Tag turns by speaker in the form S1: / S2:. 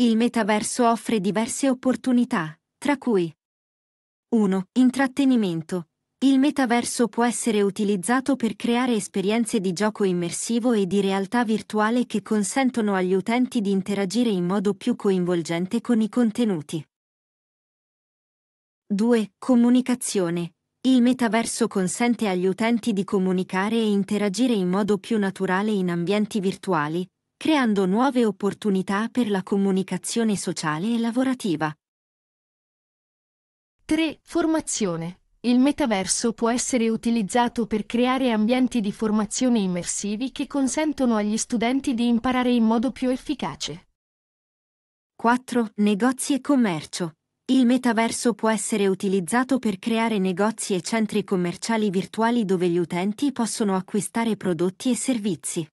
S1: Il metaverso offre diverse opportunità, tra cui 1. Intrattenimento. Il
S2: metaverso può essere utilizzato per creare esperienze di gioco immersivo e di realtà virtuale che consentono agli utenti di interagire in modo più coinvolgente con i contenuti. 2. Comunicazione. Il metaverso consente agli utenti di comunicare e interagire in modo più naturale in ambienti virtuali, creando nuove opportunità per la comunicazione sociale e lavorativa.
S3: 3. Formazione. Il metaverso può essere utilizzato per creare ambienti di formazione immersivi che consentono agli studenti di imparare in modo più efficace. 4. Negozi e
S2: commercio. Il metaverso può essere utilizzato per creare negozi e centri
S1: commerciali virtuali dove gli utenti possono acquistare prodotti e servizi.